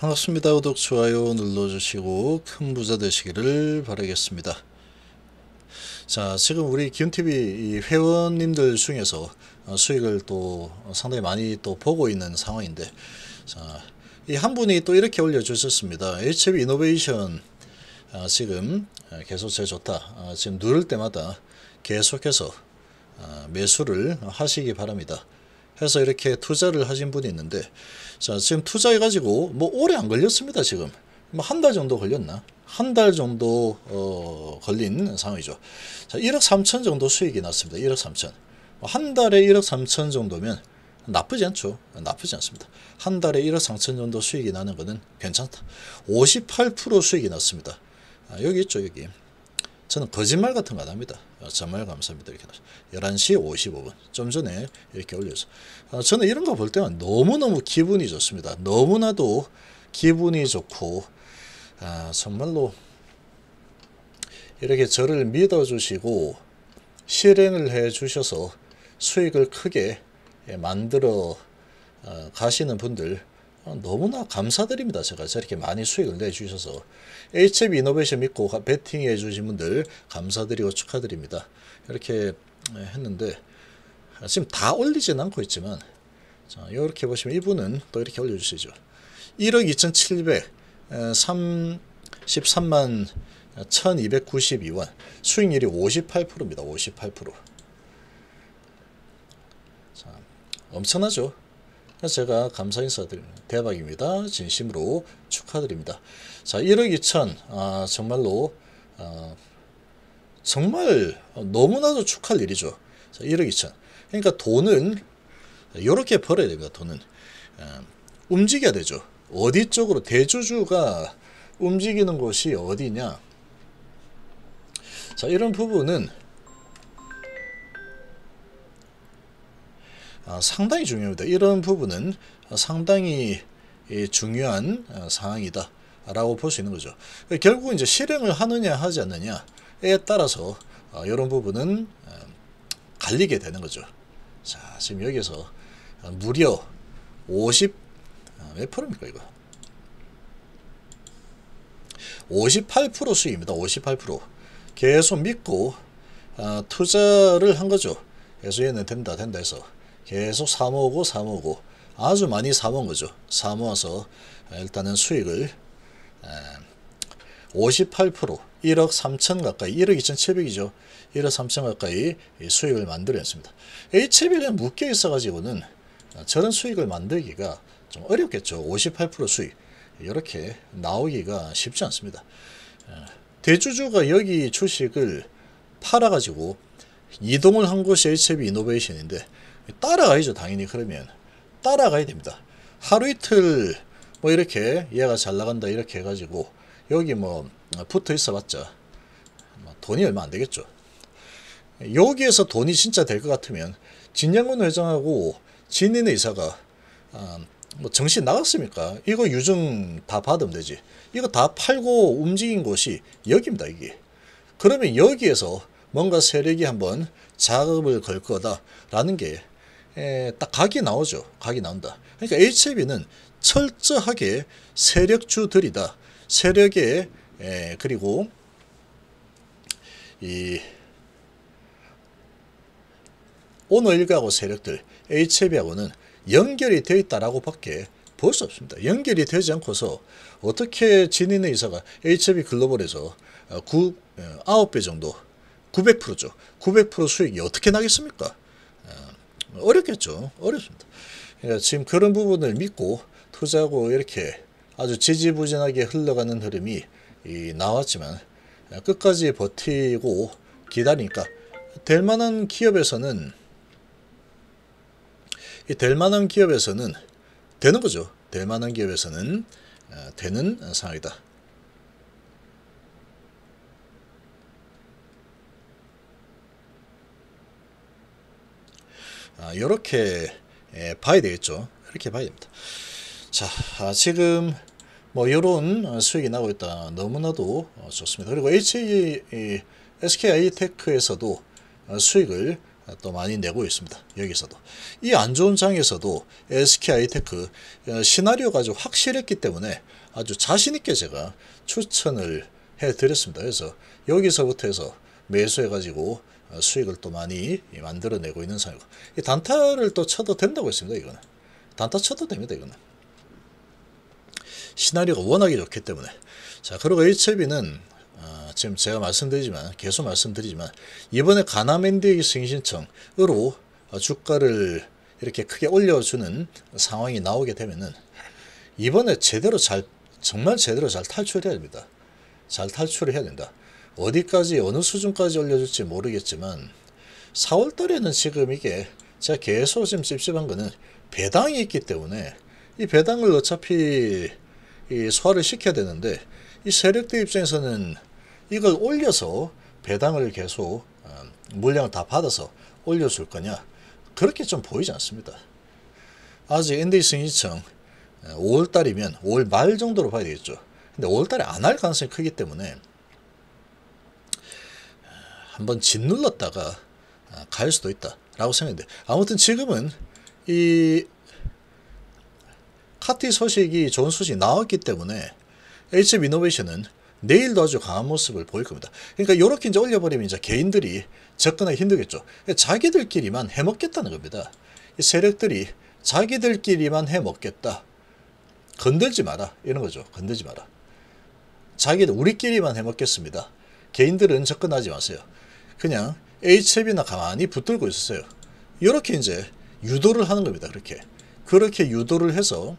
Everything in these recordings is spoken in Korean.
반갑습니다. 구독, 좋아요 눌러주시고 큰 부자 되시기를 바라겠습니다. 자, 지금 우리 기운TV 회원님들 중에서 어, 수익을 또 상당히 많이 또 보고 있는 상황인데 자, 이 한 분이 또 이렇게 올려주셨습니다. HB 이노베이션 아, 지금 아, 계속 제 좋다. 아, 지금 누를 때마다 계속해서 아, 매수를 하시기 바랍니다. 해서 이렇게 투자를 하신 분이 있는데 자 지금 투자해가지고 뭐 오래 안 걸렸습니다 지금 뭐한달 정도 걸렸나 한 달 정도 어, 걸린 상황이죠 자 1억 3천 정도 수익이 났습니다 1억 3천 뭐 한 달에 1억 3천 정도면 나쁘지 않죠. 나쁘지 않습니다. 한 달에 1억 3천 정도 수익이 나는 것은 괜찮다. 58% 수익이 났습니다. 아, 여기 있죠. 여기. 저는 거짓말 같은 거안 합니다. 아, 정말 감사합니다. 이렇게 11시 55분 좀 전에 이렇게 올려서 아, 저는 이런 거 볼 때는 너무너무 기분이 좋습니다. 너무나도 기분이 좋고 아, 정말로 이렇게 저를 믿어주시고 실행을 해주셔서 수익을 크게 만들어 어, 가시는 분들 너무나 감사드립니다. 제가 저렇게 많이 수익을 내주셔서 HB 이노베이션 믿고 베팅해 주신 분들 감사드리고 축하드립니다. 이렇게 네, 했는데 지금 다 올리진 않고 있지만 자, 이렇게 보시면 이분은 또 이렇게 올려주시죠. 1억 2,700, 33만 1,292원, 수익률이 58%입니다. 58%. 자, 엄청나죠? 제가 감사 인사드립니다. 대박입니다. 진심으로 축하드립니다. 자 1억 2천 아, 정말로 아, 정말 너무나도 축할 일이죠. 자, 1억 2천 그러니까 돈은 이렇게 벌어야 됩니다. 돈은 아, 움직여야 되죠. 어디 쪽으로 대주주가 움직이는 곳이 어디냐 자 이런 부분은 아, 상당히 중요합니다. 이런 부분은 상당히 예, 중요한 아, 사항이다. 라고 볼 수 있는 거죠. 결국 이제 실행을 하느냐 하지 않느냐에 따라서 아, 이런 부분은 갈리게 되는 거죠. 자, 지금 여기서 무려 50, 몇 프로입니까, 이거? 58% 수익입니다. 58%. 계속 믿고 투자를 한 거죠. 그래 얘는 된다, 된다 해서. 계속 사모으고 사모으고 아주 많이 사모은 거죠. 사모아서 일단은 수익을 58% 1억 3천 가까이 1억 2,700이죠. 1억 3천 가까이 수익을 만들어냈습니다. HB는 묶여 있어가지고는 저런 수익을 만들기가 좀 어렵겠죠. 58% 수익 이렇게 나오기가 쉽지 않습니다. 대주주가 여기 주식을 팔아가지고 이동을 한 곳이 HB 이노베이션인데 따라가야죠 당연히 그러면 따라가야 됩니다 하루 이틀 뭐 이렇게 얘가 잘 나간다 이렇게 해가지고 여기 뭐 붙어 있어봤자 뭐 돈이 얼마 안 되겠죠 여기에서 돈이 진짜 될 것 같으면 진양훈 회장하고 진인 의사가 아, 뭐 정신 나갔습니까? 이거 유증 다 받으면 되지. 이거 다 팔고 움직인 곳이 여기입니다. 이게. 그러면 여기에서 뭔가 세력이 한번 작업을 걸 거다라는 게 에, 딱 각이 나오죠. 각이 나온다. 그러니까 HB는 철저하게 세력주들이다. 세력의 에, 그리고 이 오늘 일가하고 세력들 HB하고는 연결이 되어 있다라고 밖에 볼 수 없습니다. 연결이 되지 않고서 어떻게 진인의 이사가 HB 글로벌에서 9, 어, 9배 어, 정도 900%죠. 900% 수익이 어떻게 나겠습니까? 어렵겠죠. 어렵습니다. 그러니까 지금 그런 부분을 믿고 투자하고 이렇게 아주 지지부진하게 흘러가는 흐름이 나왔지만 끝까지 버티고 기다리니까 될 만한 기업에서는 될 만한 기업에서는 되는 거죠. 될 만한 기업에서는 어, 되는 상황이다. 이렇게 아, 예, 봐야 되겠죠. 이렇게 봐야 됩니다. 자, 아, 지금 뭐 이런 수익이 나고 있다. 너무나도 어, 좋습니다. 그리고 HA, e SKI테크에서도 어, 수익을 또 많이 내고 있습니다. 여기서도. 이 안 좋은 장에서도 SKI테크 어, 시나리오가 아주 확실했기 때문에 아주 자신있게 제가 추천을 해드렸습니다. 그래서 여기서부터 해서 매수해가지고 어, 수익을 또 많이 만들어내고 있는 상황이고 이 단타를 또 쳐도 된다고 했습니다. 이거는 단타 쳐도 됩니다. 이거는 시나리오가 워낙에 좋기 때문에 자 그리고 HLB는 어, 지금 제가 말씀드리지만 계속 말씀드리지만 이번에 가나멘디의 승신청으로 어, 주가를 이렇게 크게 올려주는 상황이 나오게 되면은 이번에 제대로 잘 정말 제대로 잘 탈출해야 됩니다. 잘 탈출을 해야 된다. 어디까지 어느 수준까지 올려줄지 모르겠지만 4월 달에는 지금 이게 제가 계속 지금 찝찝한 거는 배당이 있기 때문에 이 배당을 어차피 이 소화를 시켜야 되는데 이 세력들 입장에서는 이걸 올려서 배당을 계속 어, 물량을 다 받아서 올려줄 거냐 그렇게 좀 보이지 않습니다. 아직 ND 승인청 5월달이면 어, 5월 말 정도로 봐야 되겠죠. 근데 5월달에 안 할 가능성이 크기 때문에 한번 짓눌렀다가 갈 아, 수도 있다라고 생각인데 아무튼 지금은 이 카티 소식이 좋은 소식이 나왔기 때문에 HB 이노베이션은 내일도 아주 강한 모습을 보일 겁니다. 그러니까 이렇게 이제 올려버리면 이제 개인들이 접근하기 힘들겠죠. 자기들끼리만 해먹겠다는 겁니다. 세력들이 자기들끼리만 해먹겠다. 건들지 마라. 이런 거죠. 건들지 마라. 자기들 우리끼리만 해먹겠습니다. 개인들은 접근하지 마세요. 그냥 H앱이나 가만히 붙들고 있었어요. 이렇게 이제 유도를 하는 겁니다. 그렇게. 그렇게 유도를 해서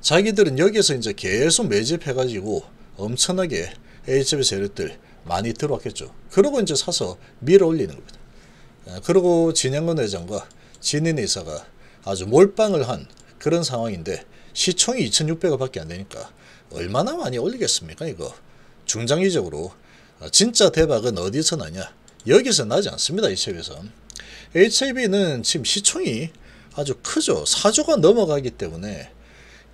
자기들은 여기서 이제 계속 매집해가지고 엄청나게 h 앱 세력들 많이 들어왔겠죠. 그러고 이제 사서 밀어 올리는 겁니다. 아, 그리고 진양근 회장과 진인 의사가 아주 몰빵을 한 그런 상황인데 시총이 2,600억 밖에 안 되니까 얼마나 많이 올리겠습니까 이거 중장기적으로 아, 진짜 대박은 어디서 나냐? 여기서 나지 않습니다. h i 에서 HIV는 지금 시총이 아주 크죠. 4조가 넘어가기 때문에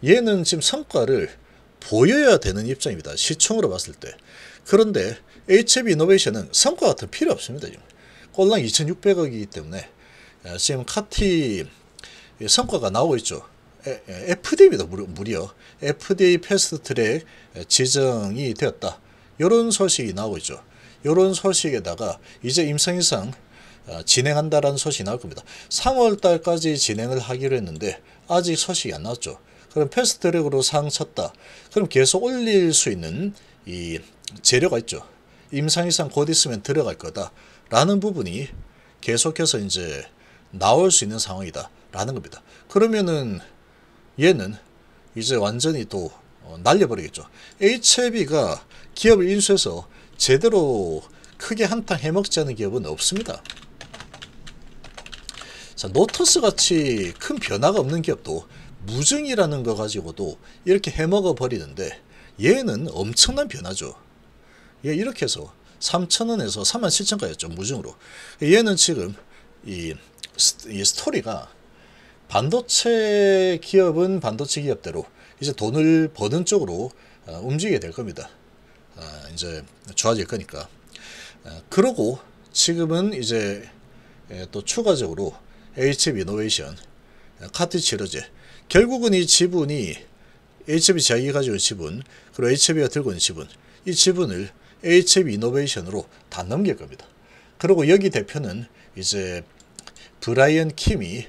얘는 지금 성과를 보여야 되는 입장입니다. 시총으로 봤을 때. 그런데 HIV 이노베이션은 성과 같은 필요 없습니다. 지금. 꼴랑 2,600억이기 때문에 아, 지금 카티 성과가 나오고 있죠. FDA입니다. 무려 FDA 패스트트랙 지정이 되었다. 이런 소식이 나오고 있죠. 이런 소식에다가 이제 임상이상 어, 진행한다라는 소식이 나올 겁니다. 3월 달까지 진행을 하기로 했는데 아직 소식이 안 나왔죠. 그럼 패스트트랙으로 상 쳤다. 그럼 계속 올릴 수 있는 이 재료가 있죠. 임상이상 곧 있으면 들어갈 거다라는 부분이 계속해서 이제 나올 수 있는 상황이다 라는 겁니다. 그러면은 얘는 이제 완전히 또 어, 날려버리겠죠. HIV가 e 기업을 인수해서 제대로 크게 한탕 해먹지 않은 기업은 없습니다. 자, 노터스 같이 큰 변화가 없는 기업도 무증이라는 거 가지고도 이렇게 해먹어 버리는데 얘는 엄청난 변화죠. 얘 예, 이렇게 해서 3천원에서 3만 7천까지였죠. 무증으로. 얘는 지금 이, 이 스토리가 반도체 기업은 반도체 기업대로 이제 돈을 버는 쪽으로 어, 움직이게 될 겁니다. 아, 이제 좋아질 거니까. 아, 그러고 지금은 이제 예, 또 추가적으로 HB 이노베이션, 아, 카티 치료제 결국은 이 지분이 HB 자기가 가지고 있는 지분 그리고 HB가 들고 있는 지분 이 지분을 HB 이노베이션으로 다 넘길 겁니다. 그리고 여기 대표는 이제 브라이언 킴이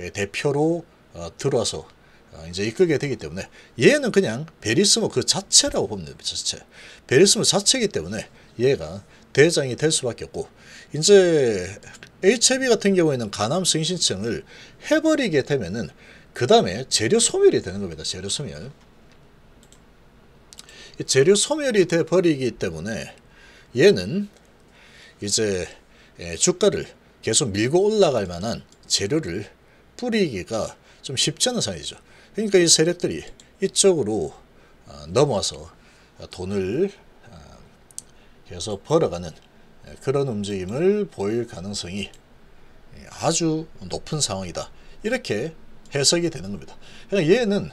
예, 대표로 어, 들어와서 아, 이제 이끌게 되기 때문에 얘는 그냥 베리스모 그 자체라고 봅니다 자체. 베리스모 자체이기 때문에 얘가 대장이 될 수밖에 없고 이제 HIV 같은 경우에는 간암 승신증을 해버리게 되면은 그 다음에 재료 소멸이 되는 겁니다. 재료 소멸. 재료 소멸이 돼 버리기 때문에 얘는 이제 예, 주가를 계속 밀고 올라갈 만한 재료를 뿌리기가 좀 쉽지 않은 상황이죠. 그러니까 이 세력들이 이쪽으로 어, 넘어서 와 돈을 어, 계속 벌어가는 그런 움직임을 보일 가능성이 아주 높은 상황이다. 이렇게 해석이 되는 겁니다. 그러니까 얘는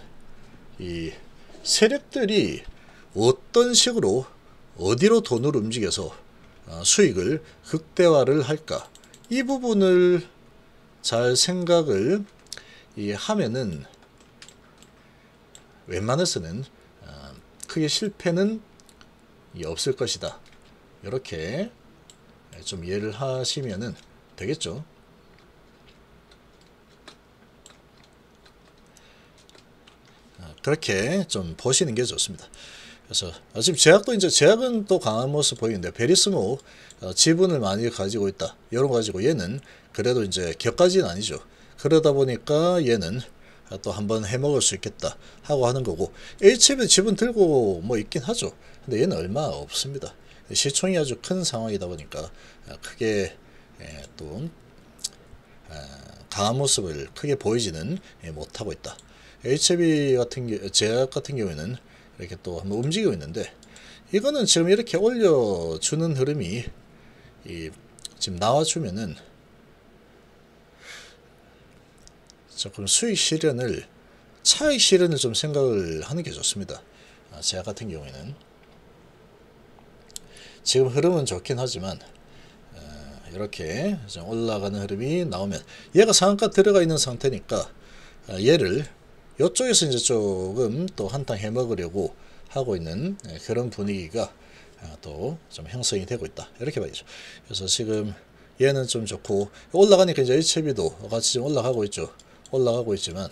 이 세력들이 어떤 식으로 어디로 돈을 움직여서 어, 수익을 극대화를 할까 이 부분을 잘 생각을 하면은 웬만해서는 어, 크게 실패는 없을 것이다. 이렇게 좀 이해를 하시면 되겠죠. 어, 그렇게 좀 보시는 게 좋습니다. 그래서 어, 지금 제약도 이제 제약은 또 강한 모습 보이는데 베리스모 지분을 많이 가지고 있다. 여러 가지고 얘는 그래도 이제 격까지는 아니죠. 그러다 보니까 얘는 아, 또 한번 해먹을 수 있겠다 하고 하는 거고 HM에 집은 들고 뭐 있긴 하죠. 근데 얘는 얼마 없습니다. 시총이 아주 큰 상황이다 보니까 아, 크게 예, 또 아, 강한 모습을 크게 보이지는 예, 못하고 있다. HB 같은 제약 같은 경우에는 이렇게 또 한번 움직이고 있는데 이거는 지금 이렇게 올려주는 흐름이 이 지금 나와주면은 자, 그럼 수익 실현을 차익 실현을 좀 생각을 하는 게 좋습니다. 아, 제가 같은 경우에는 지금 흐름은 좋긴 하지만 어, 이렇게 올라가는 흐름이 나오면 얘가 상한가 들어가 있는 상태니까 아, 얘를 이쪽에서 이제 조금 또 한탕 해먹으려고 하고 있는 예, 그런 분위기가 아, 또좀 형성이 되고 있다 이렇게 봐야죠 그래서 지금 얘는 좀 좋고 올라가니까 이제 HB도 e 같이 좀 올라가고 있죠 올라가고 있지만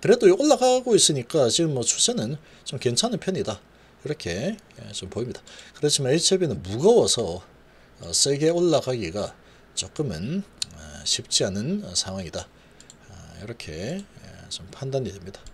그래도 올라가고 있으니까 지금 뭐 추세는 좀 괜찮은 편이다. 이렇게 예, 좀 보입니다. 그렇지만 HLB는 e 무거워서 어, 세게 올라가기가 조금은 어, 쉽지 않은 어, 상황이다. 아, 이렇게 예, 좀 판단이 됩니다.